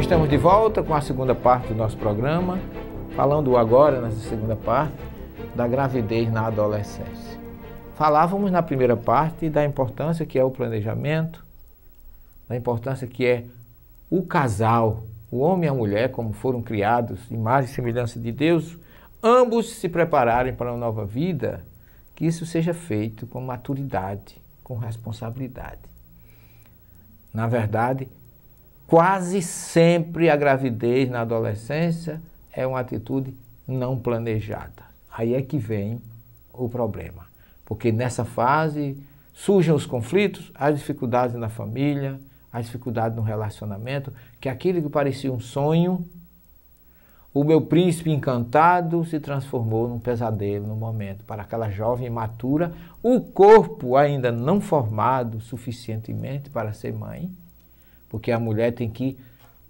Estamos de volta com a segunda parte do nosso programa, falando agora, nessa segunda parte, da gravidez na adolescência. Falávamos na primeira parte da importância que é o planejamento, da importância que é o casal, o homem e a mulher, como foram criados, imagem e semelhança de Deus, ambos se prepararem para uma nova vida que isso seja feito com maturidade, com responsabilidade. Na verdade, quase sempre a gravidez na adolescência é uma atitude não planejada. Aí é que vem o problema, porque nessa fase surgem os conflitos, as dificuldades na família, as dificuldades no relacionamento, que aquilo que parecia um sonho o meu príncipe encantado se transformou num pesadelo no momento para aquela jovem matura, o corpo ainda não formado suficientemente para ser mãe, porque a mulher tem que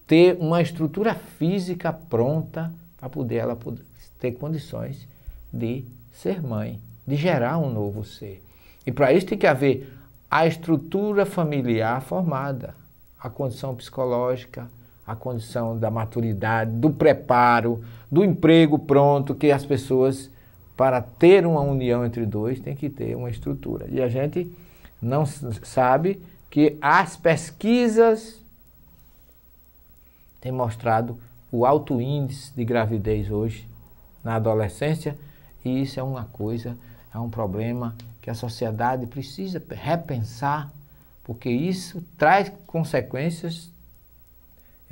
ter uma estrutura física pronta para poder ela poder ter condições de ser mãe, de gerar um novo ser. E para isso tem que haver a estrutura familiar formada, a condição psicológica, a condição da maturidade, do preparo, do emprego pronto, que as pessoas, para ter uma união entre dois, tem que ter uma estrutura. E a gente não sabe que as pesquisas têm mostrado o alto índice de gravidez hoje na adolescência, e isso é uma coisa, é um problema que a sociedade precisa repensar, porque isso traz consequências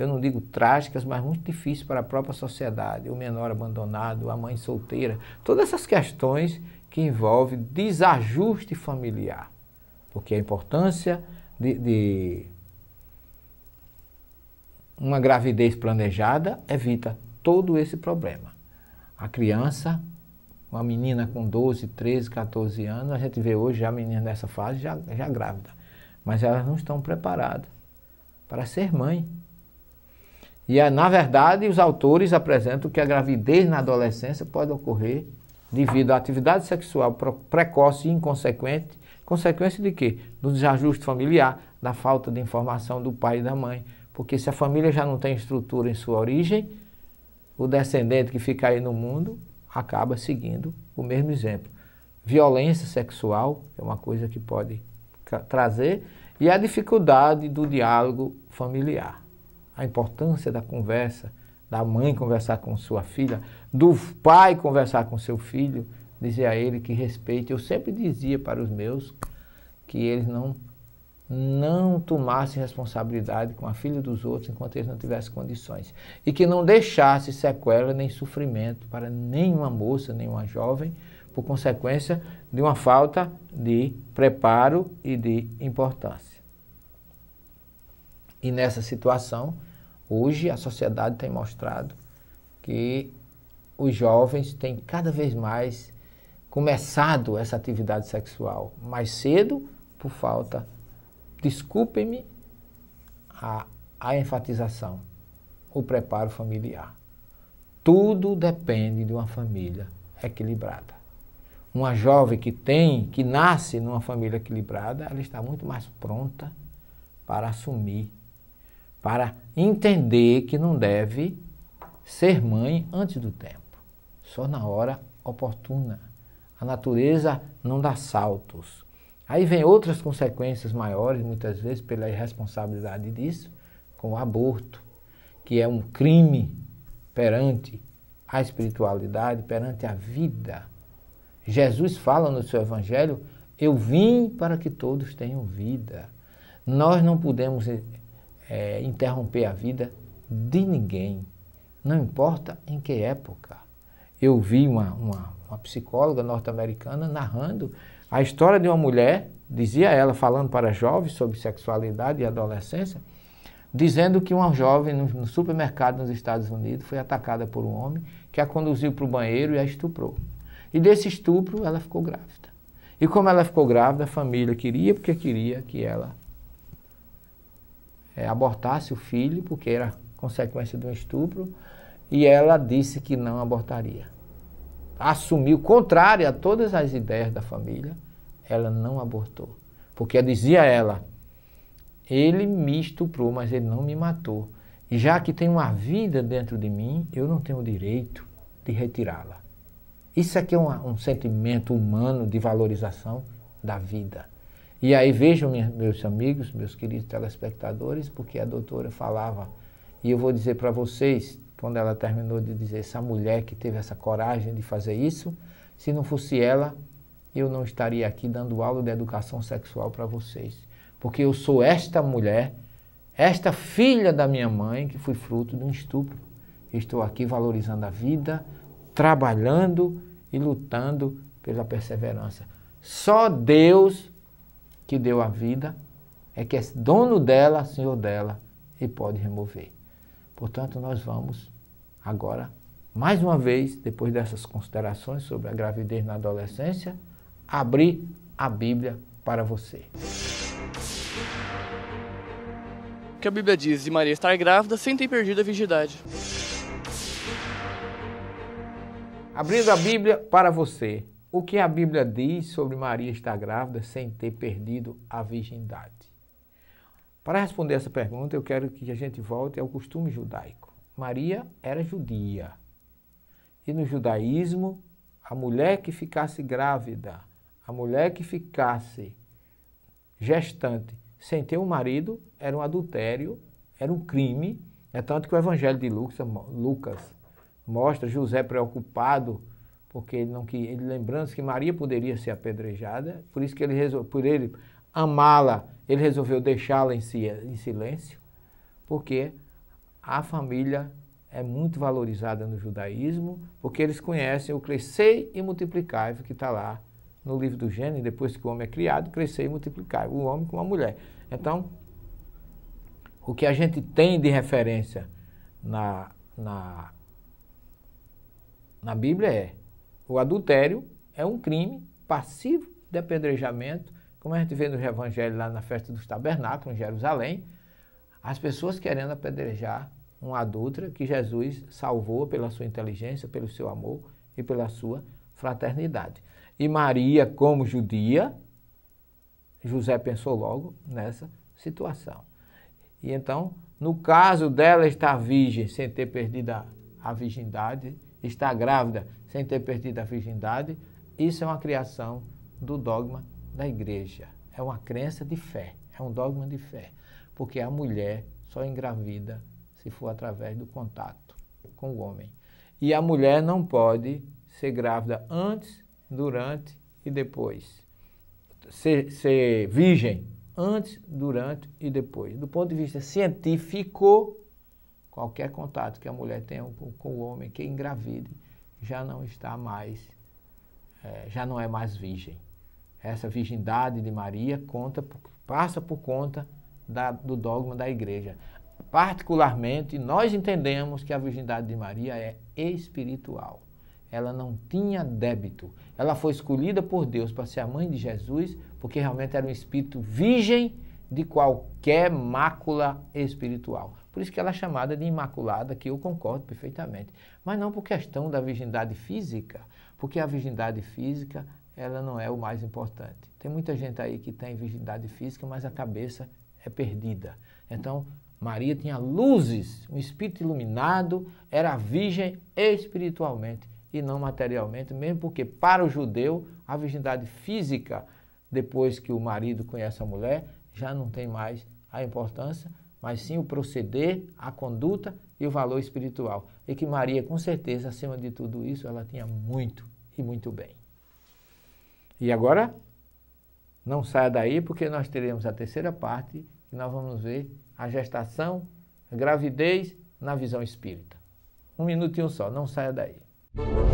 eu não digo trágicas, mas muito difíceis para a própria sociedade, o menor abandonado, a mãe solteira, todas essas questões que envolvem desajuste familiar, porque a importância de, de uma gravidez planejada evita todo esse problema. A criança, uma menina com 12, 13, 14 anos, a gente vê hoje já meninas nessa fase já, já grávida, mas elas não estão preparadas para ser mãe e, é, na verdade, os autores apresentam que a gravidez na adolescência pode ocorrer devido à atividade sexual precoce e inconsequente. Consequência de quê? Do desajuste familiar, da falta de informação do pai e da mãe. Porque se a família já não tem estrutura em sua origem, o descendente que fica aí no mundo acaba seguindo o mesmo exemplo. Violência sexual é uma coisa que pode trazer e a dificuldade do diálogo familiar a importância da conversa, da mãe conversar com sua filha, do pai conversar com seu filho, dizer a ele que respeite. Eu sempre dizia para os meus que eles não não tomassem responsabilidade com a filha dos outros enquanto eles não tivessem condições e que não deixasse sequela nem sofrimento para nenhuma moça, nenhuma jovem, por consequência de uma falta de preparo e de importância. E nessa situação, hoje a sociedade tem mostrado que os jovens têm cada vez mais começado essa atividade sexual mais cedo por falta, desculpem-me a, a enfatização, o preparo familiar. Tudo depende de uma família equilibrada. Uma jovem que tem, que nasce numa família equilibrada, ela está muito mais pronta para assumir para entender que não deve ser mãe antes do tempo, só na hora oportuna. A natureza não dá saltos. Aí vem outras consequências maiores, muitas vezes, pela irresponsabilidade disso, com o aborto, que é um crime perante a espiritualidade, perante a vida. Jesus fala no seu Evangelho: Eu vim para que todos tenham vida. Nós não podemos é, interromper a vida de ninguém, não importa em que época. Eu vi uma, uma, uma psicóloga norte-americana narrando a história de uma mulher, dizia ela, falando para jovens sobre sexualidade e adolescência, dizendo que uma jovem no, no supermercado nos Estados Unidos foi atacada por um homem que a conduziu para o banheiro e a estuprou. E desse estupro ela ficou grávida. E como ela ficou grávida, a família queria porque queria que ela é, abortasse o filho, porque era consequência de um estupro, e ela disse que não abortaria. Assumiu, contrária a todas as ideias da família, ela não abortou. Porque dizia ela, ele me estuprou, mas ele não me matou. E já que tem uma vida dentro de mim, eu não tenho o direito de retirá-la. Isso aqui é um, um sentimento humano de valorização da vida. E aí vejam minha, meus amigos, meus queridos telespectadores, porque a doutora falava, e eu vou dizer para vocês, quando ela terminou de dizer, essa mulher que teve essa coragem de fazer isso, se não fosse ela, eu não estaria aqui dando aula de educação sexual para vocês. Porque eu sou esta mulher, esta filha da minha mãe, que foi fruto de um estupro. Estou aqui valorizando a vida, trabalhando e lutando pela perseverança. Só Deus que deu a vida é que é dono dela, senhor dela, e pode remover. Portanto, nós vamos agora, mais uma vez, depois dessas considerações sobre a gravidez na adolescência, abrir a Bíblia para você. O que a Bíblia diz de Maria estar grávida sem ter perdido a virgindade. Abrindo a Bíblia para você o que a Bíblia diz sobre Maria estar grávida sem ter perdido a virgindade? Para responder essa pergunta, eu quero que a gente volte ao costume judaico. Maria era judia. E no judaísmo, a mulher que ficasse grávida, a mulher que ficasse gestante sem ter um marido, era um adultério, era um crime. É tanto que o Evangelho de Lucas, Lucas mostra José preocupado porque ele não que ele lembrando que Maria poderia ser apedrejada, por isso que ele por ele amá-la, ele resolveu deixá-la em, si, em silêncio, porque a família é muito valorizada no judaísmo, porque eles conhecem o crescer e multiplicar, que está lá no livro do Gênesis, depois que o homem é criado, crescer e multiplicar, o homem com a mulher. Então, o que a gente tem de referência na, na, na Bíblia é o adultério é um crime passivo de apedrejamento, como a gente vê no Evangelho lá na festa dos tabernáculos, em Jerusalém, as pessoas querendo apedrejar uma adulta que Jesus salvou pela sua inteligência, pelo seu amor e pela sua fraternidade. E Maria, como judia, José pensou logo nessa situação. E então, no caso dela estar virgem, sem ter perdido a, a virgindade, está grávida, sem ter perdido a virgindade, isso é uma criação do dogma da igreja. É uma crença de fé, é um dogma de fé. Porque a mulher só engravida se for através do contato com o homem. E a mulher não pode ser grávida antes, durante e depois. Ser, ser virgem antes, durante e depois. Do ponto de vista científico, qualquer contato que a mulher tenha com o homem que engravide já não está mais, é, já não é mais virgem. Essa virgindade de Maria conta, passa por conta da, do dogma da igreja. Particularmente, nós entendemos que a virgindade de Maria é espiritual. Ela não tinha débito. Ela foi escolhida por Deus para ser a mãe de Jesus, porque realmente era um espírito virgem de qualquer mácula espiritual. Por isso que ela é chamada de imaculada, que eu concordo perfeitamente. Mas não por questão da virgindade física, porque a virgindade física ela não é o mais importante. Tem muita gente aí que tem virgindade física, mas a cabeça é perdida. Então, Maria tinha luzes, um espírito iluminado, era virgem espiritualmente e não materialmente, mesmo porque para o judeu a virgindade física, depois que o marido conhece a mulher, já não tem mais a importância, mas sim o proceder, a conduta e o valor espiritual. E que Maria, com certeza, acima de tudo isso, ela tinha muito e muito bem. E agora, não saia daí, porque nós teremos a terceira parte, que nós vamos ver a gestação, a gravidez na visão espírita. Um minutinho só, não saia daí. Música